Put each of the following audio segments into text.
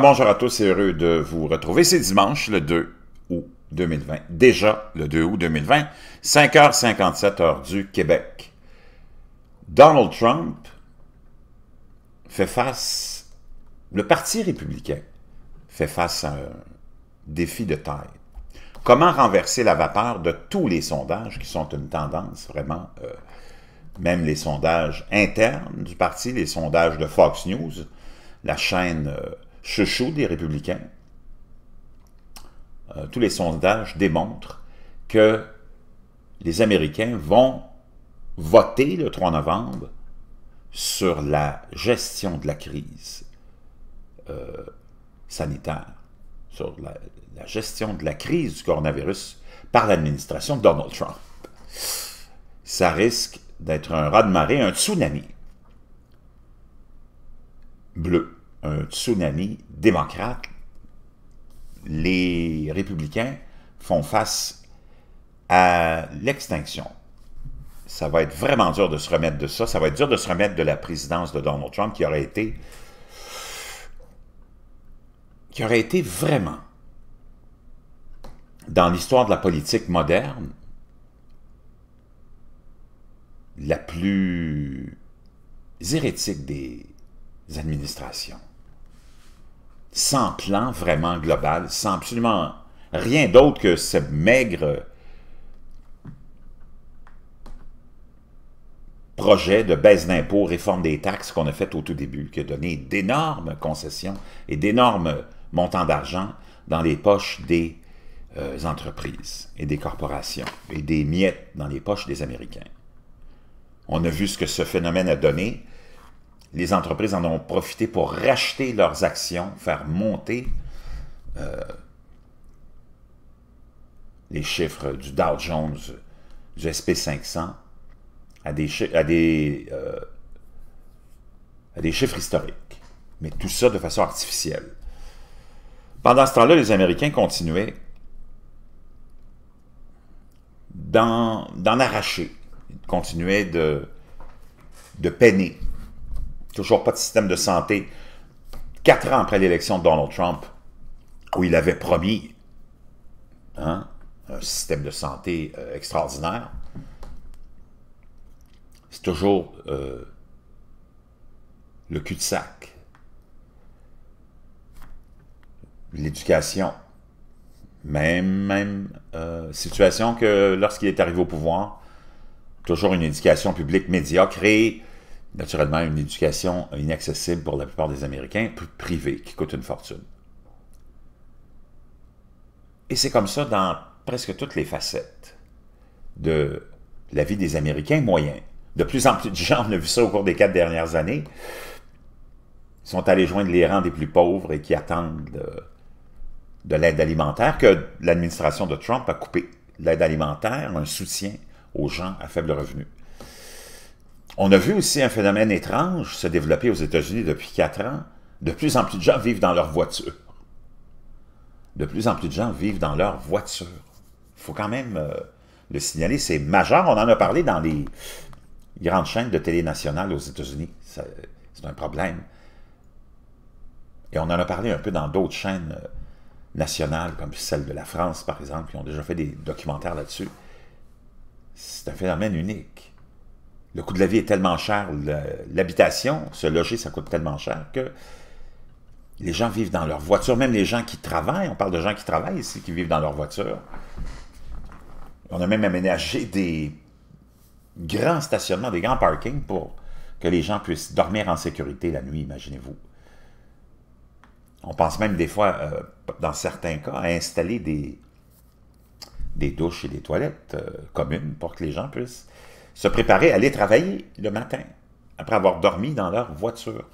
bonjour à tous, et heureux de vous retrouver. C'est dimanche, le 2 août 2020. Déjà, le 2 août 2020, 5h57 heure du Québec. Donald Trump fait face, le Parti républicain fait face à un défi de taille. Comment renverser la vapeur de tous les sondages qui sont une tendance vraiment, euh, même les sondages internes du parti, les sondages de Fox News, la chaîne euh, chouchou des républicains, euh, tous les sondages démontrent que les Américains vont voter le 3 novembre sur la gestion de la crise euh, sanitaire, sur la, la, gestion de la crise du coronavirus par l'administration de Donald Trump. Ça risque d'être un raz-de-marée, un tsunami bleu un tsunami démocrate, les républicains font face à l'extinction. Ça va être vraiment dur de se remettre de ça. Ça va être dur de se remettre de la présidence de Donald Trump qui aurait été qui aurait été vraiment dans l'histoire de la politique moderne la plus hérétique des administrations sans plan vraiment global, sans absolument rien d'autre que ce maigre projet de baisse d'impôts, réforme des taxes qu'on a fait au tout début, qui a donné d'énormes concessions et d'énormes montants d'argent dans les poches des euh, entreprises et des corporations, et des miettes dans les poches des Américains. On a vu ce que ce phénomène a donné les entreprises en ont profité pour racheter leurs actions, faire monter euh, les chiffres du Dow Jones, du SP500, à des, à des, euh, des chiffres historiques. Mais tout ça de façon artificielle. Pendant ce temps-là, les Américains continuaient d'en arracher. Ils continuaient de, de peiner Toujours pas de système de santé. Quatre ans après l'élection de Donald Trump, où il avait promis hein, un système de santé euh, extraordinaire, c'est toujours euh, le cul-de-sac. L'éducation. Même, même euh, situation que lorsqu'il est arrivé au pouvoir, toujours une éducation publique médiocre et naturellement une éducation inaccessible pour la plupart des Américains, privée, qui coûte une fortune. Et c'est comme ça dans presque toutes les facettes de la vie des Américains moyens. De plus en plus de gens, on a vu ça au cours des quatre dernières années, sont allés joindre les rangs des plus pauvres et qui attendent de, de l'aide alimentaire que l'administration de Trump a coupé. L'aide alimentaire, un soutien aux gens à faible revenu. On a vu aussi un phénomène étrange se développer aux États-Unis depuis quatre ans. De plus en plus de gens vivent dans leur voiture. De plus en plus de gens vivent dans leur voiture. Il faut quand même euh, le signaler, c'est majeur. On en a parlé dans les grandes chaînes de télé nationales aux États-Unis. C'est un problème. Et on en a parlé un peu dans d'autres chaînes euh, nationales, comme celle de la France, par exemple, qui ont déjà fait des documentaires là-dessus. C'est un phénomène unique le coût de la vie est tellement cher, l'habitation, se loger, ça coûte tellement cher que les gens vivent dans leur voiture, même les gens qui travaillent, on parle de gens qui travaillent ici, qui vivent dans leur voiture. On a même aménagé des grands stationnements, des grands parkings pour que les gens puissent dormir en sécurité la nuit, imaginez-vous. On pense même des fois, euh, dans certains cas, à installer des, douches et des toilettes euh, communes pour que les gens puissent se préparer à aller travailler le matin, après avoir dormi dans leur voiture.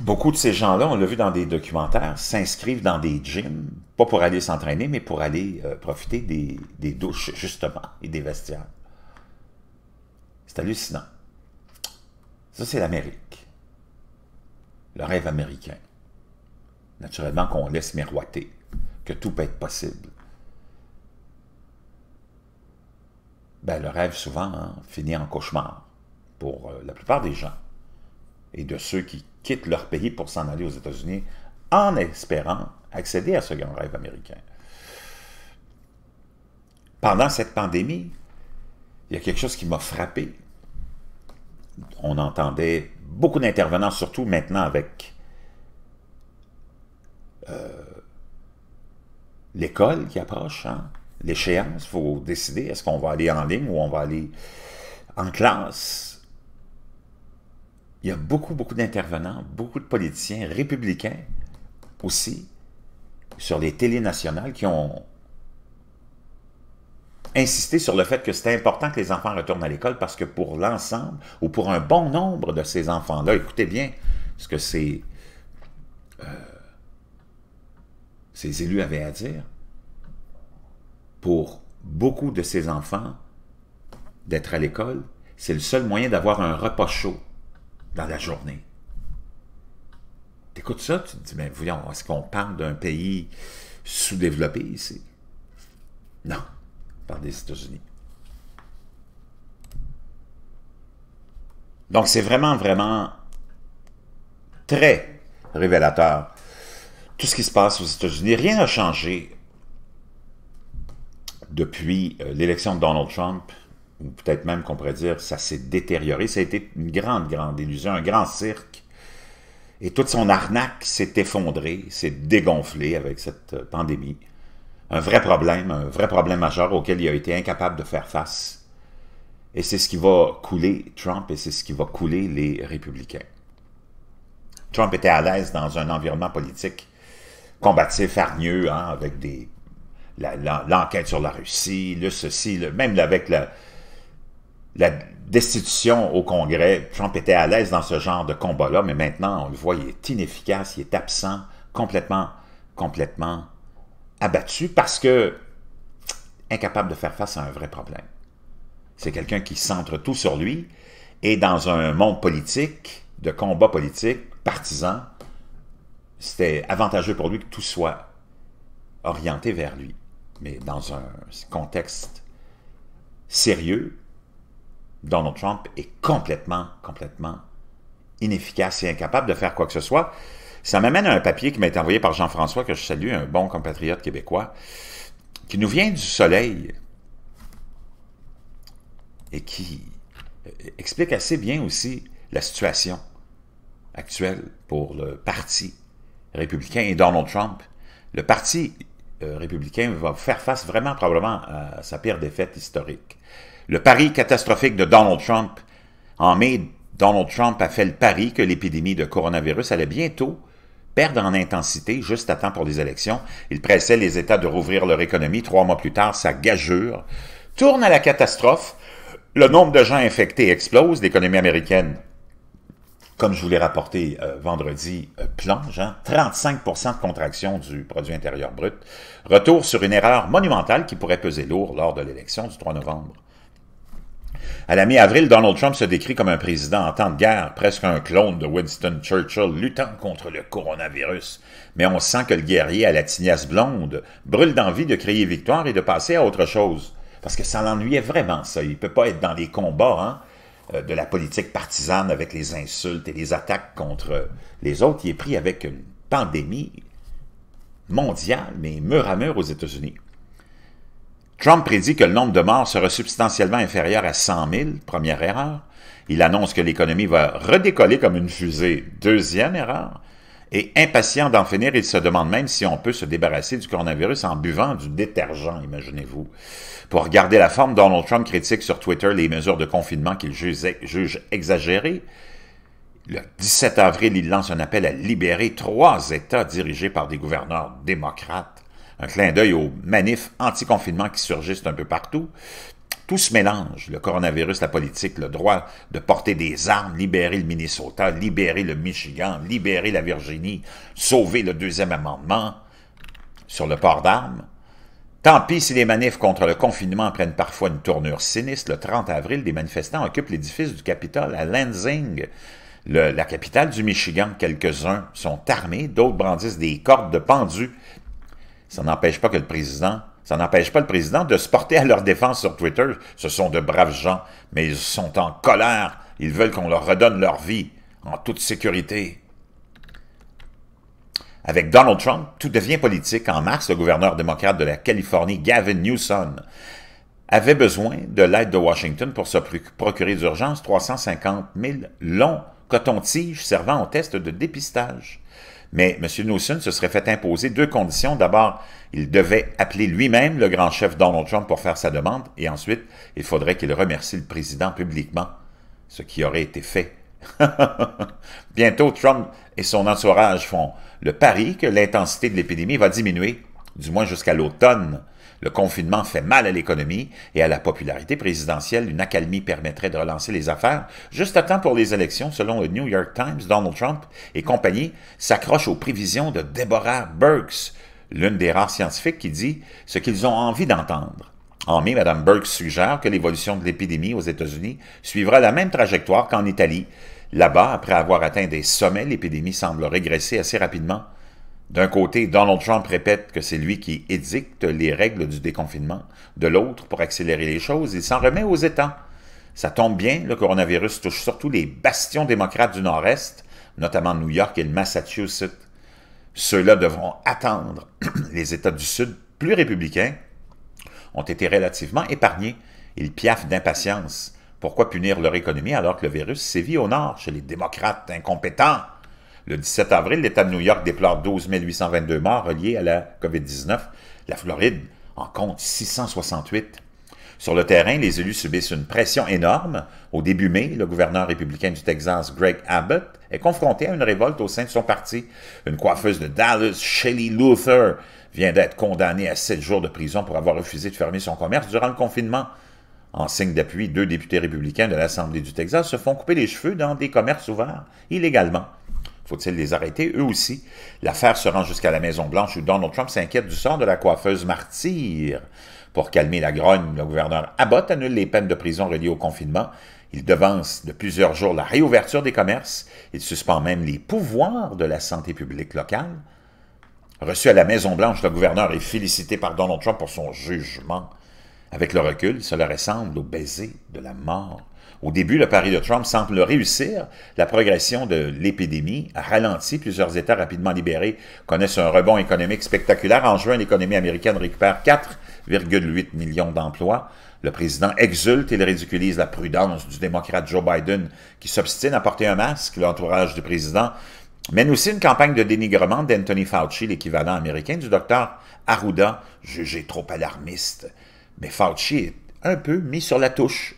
Beaucoup de ces gens-là, on l'a vu dans des documentaires, s'inscrivent dans des gyms, pas pour aller s'entraîner, mais pour aller euh, profiter des, des, douches, justement, et des vestiaires. C'est hallucinant. Ça, c'est l'Amérique. Le rêve américain. Naturellement qu'on laisse miroiter que tout peut être possible. Ben, le rêve souvent hein, finit en cauchemar pour euh, la plupart des gens et de ceux qui quittent leur pays pour s'en aller aux États-Unis en espérant accéder à ce grand rêve américain. Pendant cette pandémie, il y a quelque chose qui m'a frappé. On entendait beaucoup d'intervenants, surtout maintenant avec euh, l'école qui approche. Hein, l'échéance. Il faut décider, est-ce qu'on va aller en ligne ou on va aller en classe? Il y a beaucoup, beaucoup d'intervenants, beaucoup de politiciens républicains aussi sur les télés nationales qui ont insisté sur le fait que c'était important que les enfants retournent à l'école parce que pour l'ensemble ou pour un bon nombre de ces enfants-là, écoutez bien ce que ces, euh, ces élus avaient à dire, pour beaucoup de ces enfants d'être à l'école, c'est le seul moyen d'avoir un repas chaud dans la journée. T'écoutes ça, tu te dis, mais voyons, est-ce qu'on parle d'un pays sous-développé ici? Non, par des États-Unis. Donc c'est vraiment, vraiment très révélateur tout ce qui se passe aux États-Unis. Rien n'a changé depuis euh, l'élection de Donald Trump, ou peut-être même qu'on pourrait dire ça s'est détérioré, ça a été une grande, grande illusion, un grand cirque. Et toute son arnaque s'est effondrée, s'est dégonflée avec cette euh, pandémie. Un vrai problème, un vrai problème majeur auquel il a été incapable de faire face. Et c'est ce qui va couler Trump et c'est ce qui va couler les républicains. Trump était à l'aise dans un environnement politique combatif, hargneux, hein, avec des l'enquête sur la Russie, le ceci, même avec la, destitution au Congrès, Trump était à l'aise dans ce genre de combat-là, mais maintenant, on le voit, il est inefficace, il est absent, complètement, complètement abattu parce que incapable de faire face à un vrai problème. C'est quelqu'un qui centre tout sur lui et dans un monde politique, de combat politique, partisan, c'était avantageux pour lui que tout soit orienté vers lui mais dans un contexte sérieux, Donald Trump est complètement, complètement inefficace et incapable de faire quoi que ce soit. Ça m'amène à un papier qui m'a été envoyé par Jean-François, que je salue, un bon compatriote québécois, qui nous vient du soleil et qui euh, explique assez bien aussi la situation actuelle pour le Parti républicain et Donald Trump. Le Parti euh, républicain va faire face vraiment probablement à sa pire défaite historique. Le pari catastrophique de Donald Trump, en mai, Donald Trump a fait le pari que l'épidémie de coronavirus allait bientôt perdre en intensité juste à temps pour les élections. Il pressait les États de rouvrir leur économie. Trois mois plus tard, sa gageure tourne à la catastrophe. Le nombre de gens infectés explose. L'économie américaine comme je vous l'ai rapporté euh, vendredi, euh, plonge, 35 hein. de contraction du produit intérieur brut. Retour sur une erreur monumentale qui pourrait peser lourd lors de l'élection du 3 novembre. À la mi-avril, Donald Trump se décrit comme un président en temps de guerre, presque un clone de Winston Churchill luttant contre le coronavirus. Mais on sent que le guerrier à la tignasse blonde brûle d'envie de crier victoire et de passer à autre chose. Parce que ça l'ennuyait vraiment, ça. Il peut pas être dans les combats, hein. Euh, de la politique partisane avec les insultes et les attaques contre les autres. Il est pris avec une pandémie mondiale, mais mur à mur aux États-Unis. Trump prédit que le nombre de morts sera substantiellement inférieur à 100 000, première erreur. Il annonce que l'économie va redécoller comme une fusée, deuxième erreur. Et impatient d'en finir, il se demande même si on peut se débarrasser du coronavirus en buvant du détergent, imaginez-vous. Pour garder la forme, Donald Trump critique sur Twitter les mesures de confinement qu'il juge exagérées. Le 17 avril, il lance un appel à libérer trois États dirigés par des gouverneurs démocrates. Un clin d'œil aux manifs anti-confinement qui surgissent un peu partout. Tout se mélange, le coronavirus, la politique, le droit de porter des armes, libérer le Minnesota, libérer le Michigan, libérer la Virginie, sauver le deuxième amendement sur le port d'armes. Tant pis si les manifs contre le confinement prennent parfois une tournure sinistre. Le 30 avril, des manifestants occupent l'édifice du Capitole à Lansing, la capitale du Michigan. Quelques-uns sont armés, d'autres brandissent des cordes de pendu. Ça n'empêche pas que le président ça n'empêche pas le président de se porter à leur défense sur Twitter. Ce sont de braves gens, mais ils sont en colère. Ils veulent qu'on leur redonne leur vie en toute sécurité. Avec Donald Trump, tout devient politique. En mars, le gouverneur démocrate de la Californie, Gavin Newsom, avait besoin de l'aide de Washington pour se procurer d'urgence 350 000 longs cotons-tiges servant au test de dépistage. Mais M. Newsom se serait fait imposer deux conditions. D'abord, il devait appeler lui-même le grand chef Donald Trump pour faire sa demande, et ensuite, il faudrait qu'il remercie le président publiquement, ce qui aurait été fait. Bientôt, Trump et son entourage font le pari que l'intensité de l'épidémie va diminuer, du moins jusqu'à l'automne, le confinement fait mal à l'économie et à la popularité présidentielle. Une accalmie permettrait de relancer les affaires juste à temps pour les élections, selon le New York Times. Donald Trump et compagnie s'accrochent aux prévisions de Deborah Burks, l'une des rares scientifiques qui dit ce qu'ils ont envie d'entendre. En mai, Mme Burks suggère que l'évolution de l'épidémie aux États-Unis suivra la même trajectoire qu'en Italie. Là-bas, après avoir atteint des sommets, l'épidémie semble régresser assez rapidement. D'un côté, Donald Trump répète que c'est lui qui édicte les règles du déconfinement. De l'autre, pour accélérer les choses, il s'en remet aux États. Ça tombe bien, le coronavirus touche surtout les bastions démocrates du Nord-Est, notamment New York et le Massachusetts. Ceux-là devront attendre. les États du Sud, plus républicains, ont été relativement épargnés. Ils piaffent d'impatience. Pourquoi punir leur économie alors que le virus sévit au Nord, chez les démocrates incompétents? Le 17 avril, l'État de New York déplore 12 822 morts reliés à la COVID-19. La Floride en compte 668. Sur le terrain, les élus subissent une pression énorme. Au début mai, le gouverneur républicain du Texas, Greg Abbott, est confronté à une révolte au sein de son parti. Une coiffeuse de Dallas, Shelley Luther, vient d'être condamnée à sept jours de prison pour avoir refusé de fermer son commerce durant le confinement. En signe d'appui, deux députés républicains de l'Assemblée du Texas se font couper les cheveux dans des commerces ouverts illégalement. Faut-il les arrêter? Eux aussi. L'affaire se rend jusqu'à la Maison-Blanche où Donald Trump s'inquiète du sort de la coiffeuse martyre. Pour calmer la grogne, le gouverneur Abbott annule les peines de prison reliées au confinement. Il devance de plusieurs jours la réouverture des commerces. Il suspend même les pouvoirs de la santé publique locale. Reçu à la Maison-Blanche, le gouverneur est félicité par Donald Trump pour son jugement. Avec le recul, cela ressemble au baiser de la mort. Au début, le pari de Trump semble réussir. La progression de l'épidémie a ralenti. Plusieurs États rapidement libérés connaissent un rebond économique spectaculaire. En juin, l'économie américaine récupère 4,8 millions d'emplois. Le président exulte et ridiculise la prudence du démocrate Joe Biden qui s'obstine à porter un masque. L'entourage du président mène aussi une campagne de dénigrement d'Anthony Fauci, l'équivalent américain du docteur Arruda, jugé trop alarmiste. Mais Fauci est un peu mis sur la touche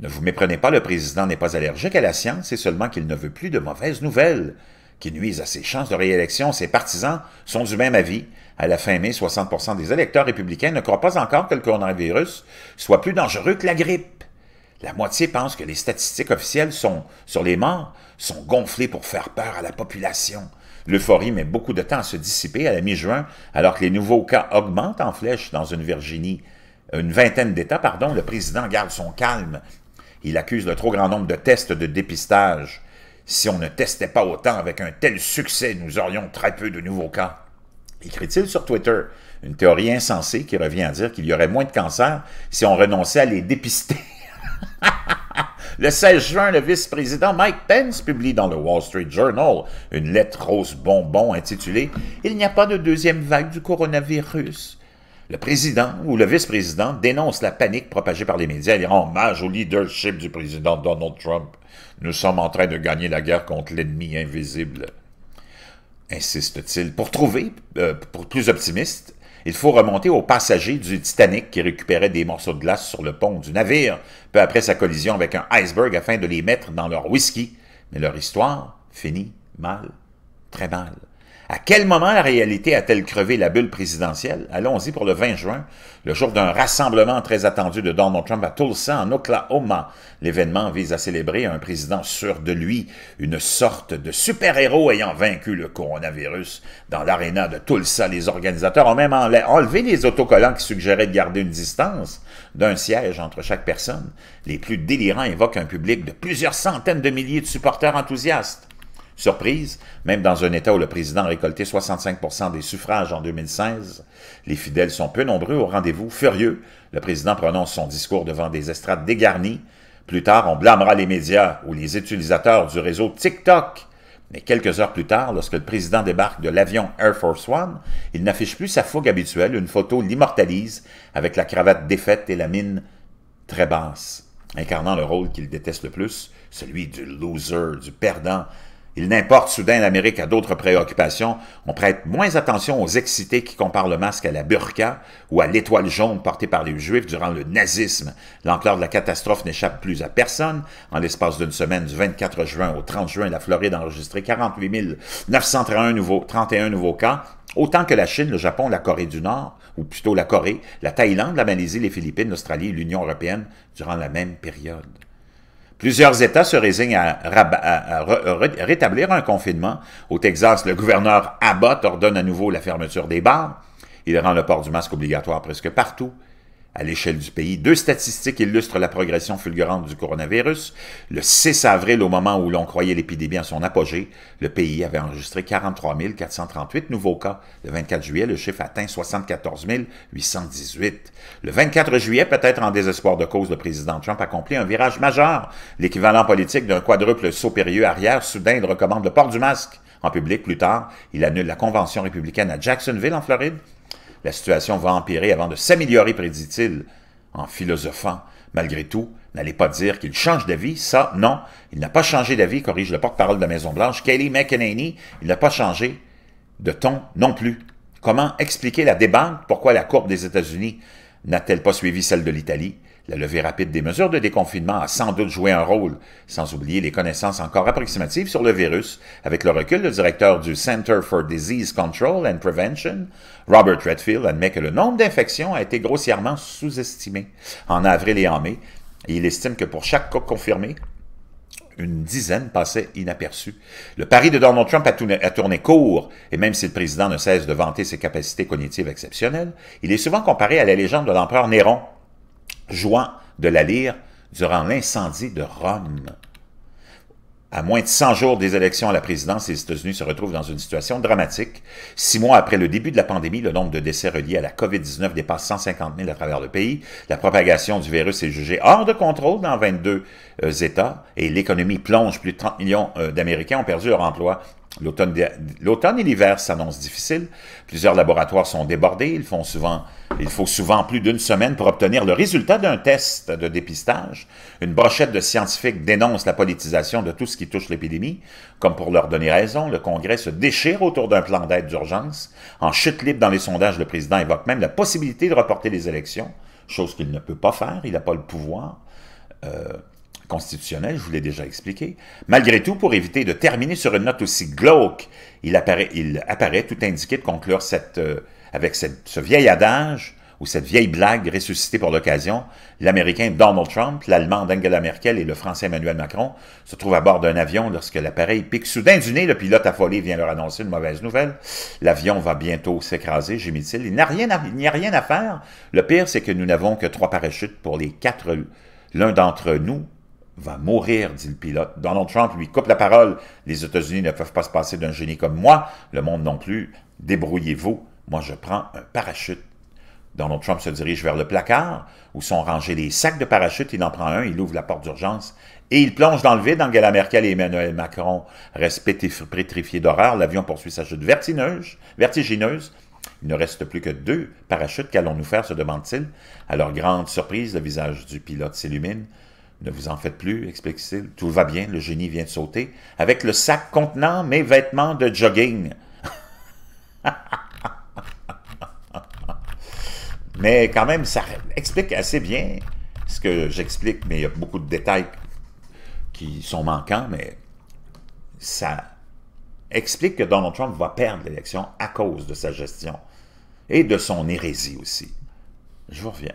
ne vous méprenez pas, le président n'est pas allergique à la science, c'est seulement qu'il ne veut plus de mauvaises nouvelles qui nuisent à ses chances de réélection. Ses partisans sont du même avis. À la fin mai, 60 des électeurs républicains ne croient pas encore que le coronavirus soit plus dangereux que la grippe. La moitié pense que les statistiques officielles sont, sur les morts sont gonflées pour faire peur à la population. L'euphorie met beaucoup de temps à se dissiper à la mi-juin, alors que les nouveaux cas augmentent en flèche dans une Virginie une vingtaine d'États, pardon, le président garde son calme il accuse le trop grand nombre de tests de dépistage. Si on ne testait pas autant avec un tel succès, nous aurions très peu de nouveaux cas. Écrit-il sur Twitter, une théorie insensée qui revient à dire qu'il y aurait moins de cancers si on renonçait à les dépister. le 16 juin, le vice-président Mike Pence publie dans le Wall Street Journal une lettre rose bonbon intitulée Il n'y a pas de deuxième vague du coronavirus le président ou le vice-président dénonce la panique propagée par les médias et rend hommage au leadership du président Donald Trump. Nous sommes en train de gagner la guerre contre l'ennemi invisible. Insiste-t-il. Pour trouver, euh, pour plus optimiste, il faut remonter aux passagers du Titanic qui récupéraient des morceaux de glace sur le pont du navire peu après sa collision avec un iceberg afin de les mettre dans leur whisky. Mais leur histoire finit mal, très mal. À quel moment la réalité a-t-elle crevé la bulle présidentielle? Allons-y pour le 20 juin, le jour d'un rassemblement très attendu de Donald Trump à Tulsa, en Oklahoma. L'événement vise à célébrer un président sûr de lui, une sorte de super-héros ayant vaincu le coronavirus. Dans l'aréna de Tulsa, les organisateurs ont même enlevé les autocollants qui suggéraient de garder une distance d'un siège entre chaque personne. Les plus délirants évoquent un public de plusieurs centaines de milliers de supporters enthousiastes. Surprise, même dans un État où le président a récolté 65 des suffrages en 2016, les fidèles sont peu nombreux au rendez-vous. Furieux, le président prononce son discours devant des estrades dégarnies. Plus tard, on blâmera les médias ou les utilisateurs du réseau TikTok. Mais quelques heures plus tard, lorsque le président débarque de l'avion Air Force One, il n'affiche plus sa fougue habituelle, une photo l'immortalise avec la cravate défaite et la mine très basse, incarnant le rôle qu'il déteste le plus, celui du loser, du perdant, il n'importe soudain l'Amérique à d'autres préoccupations. On prête moins attention aux excités qui comparent le masque à la burqa ou à l'étoile jaune portée par les Juifs durant le nazisme. L'ampleur de la catastrophe n'échappe plus à personne. En l'espace d'une semaine, du 24 juin au 30 juin, la Floride a enregistré 48 931 nouveaux, 31 nouveaux cas, Autant que la Chine, le Japon, la Corée du Nord, ou plutôt la Corée, la Thaïlande, la Malaisie, les Philippines, l'Australie et l'Union européenne durant la même période. Plusieurs États se résignent à, euh, rétablir un confinement. Au Texas, le gouverneur Abbott ordonne à nouveau la fermeture des bars. Il rend le port du masque obligatoire presque partout à l'échelle du pays. Deux statistiques illustrent la progression fulgurante du coronavirus. Le 6 avril, au moment où l'on croyait l'épidémie à son apogée, le pays avait enregistré 43 438 nouveaux cas. Le 24 juillet, le chiffre atteint 74 818. Le 24 juillet, peut-être en désespoir de cause, le président Trump accomplit un virage majeur. L'équivalent politique d'un quadruple saut périlleux arrière, soudain, il recommande le port du masque. En public, plus tard, il annule la convention républicaine à Jacksonville, en Floride, la situation va empirer avant de s'améliorer, prédit-il, en philosophant. Malgré tout, n'allez pas dire qu'il change d'avis, ça, non. Il n'a pas changé d'avis, corrige le porte-parole de la Maison-Blanche, Kelly McEnany, il n'a pas changé de ton non plus. Comment expliquer la débanque, pourquoi la courbe des États-Unis n'a-t-elle pas suivi celle de l'Italie? La levée rapide des mesures de déconfinement a sans doute joué un rôle, sans oublier les connaissances encore approximatives sur le virus. Avec le recul, le directeur du Center for Disease Control and Prevention, Robert Redfield, admet que le nombre d'infections a été grossièrement sous-estimé en avril et en mai, et il estime que pour chaque cas confirmé, une dizaine passait inaperçue. Le pari de Donald Trump a tourné, court, et même si le président ne cesse de vanter ses capacités cognitives exceptionnelles, il est souvent comparé à la légende de l'empereur Néron, Joie de la lire durant l'incendie de Rome. À moins de 100 jours des élections à la présidence, les États-Unis se retrouvent dans une situation dramatique. Six mois après le début de la pandémie, le nombre de décès reliés à la COVID-19 dépasse 150 000 à travers le pays. La propagation du virus est jugée hors de contrôle dans 22 euh, États et l'économie plonge. Plus de 30 millions euh, d'Américains ont perdu leur emploi L'automne et l'hiver s'annoncent difficiles. Plusieurs laboratoires sont débordés. Ils font souvent, il faut souvent plus d'une semaine pour obtenir le résultat d'un test de dépistage. Une brochette de scientifiques dénonce la politisation de tout ce qui touche l'épidémie. Comme pour leur donner raison, le Congrès se déchire autour d'un plan d'aide d'urgence. En chute libre dans les sondages, le président évoque même la possibilité de reporter les élections, chose qu'il ne peut pas faire. Il n'a pas le pouvoir. Euh, constitutionnel, je vous l'ai déjà expliqué. Malgré tout, pour éviter de terminer sur une note aussi glauque, il apparaît, il apparaît tout indiqué de conclure cette, euh, avec cette, ce vieil adage ou cette vieille blague ressuscitée pour l'occasion, l'Américain Donald Trump, l'Allemand Angela Merkel et le Français Emmanuel Macron se trouvent à bord d'un avion lorsque l'appareil pique soudain du nez. Le pilote affolé vient leur annoncer une mauvaise nouvelle. L'avion va bientôt s'écraser, gémit-il. Il n'y a, a, rien à faire. Le pire, c'est que nous n'avons que trois parachutes pour les quatre. L'un d'entre nous va mourir, dit le pilote. Donald Trump lui coupe la parole. Les États-Unis ne peuvent pas se passer d'un génie comme moi, le monde non plus. Débrouillez-vous. Moi, je prends un parachute. Donald Trump se dirige vers le placard où sont rangés les sacs de parachutes. Il en prend un, il ouvre la porte d'urgence et il plonge dans le vide. Angela Merkel et Emmanuel Macron restent pétrifiés d'horreur. L'avion poursuit sa chute vertigineuse. vertigineuse. Il ne reste plus que deux parachutes. Qu'allons-nous faire se demande-t-il. À leur grande surprise, le visage du pilote s'illumine. Ne vous en faites plus, explique-t-il. Tout va bien, le génie vient de sauter. Avec le sac contenant mes vêtements de jogging. mais quand même, ça explique assez bien ce que j'explique, mais il y a beaucoup de détails qui sont manquants, mais ça explique que Donald Trump va perdre l'élection à cause de sa gestion et de son hérésie aussi. Je vous reviens.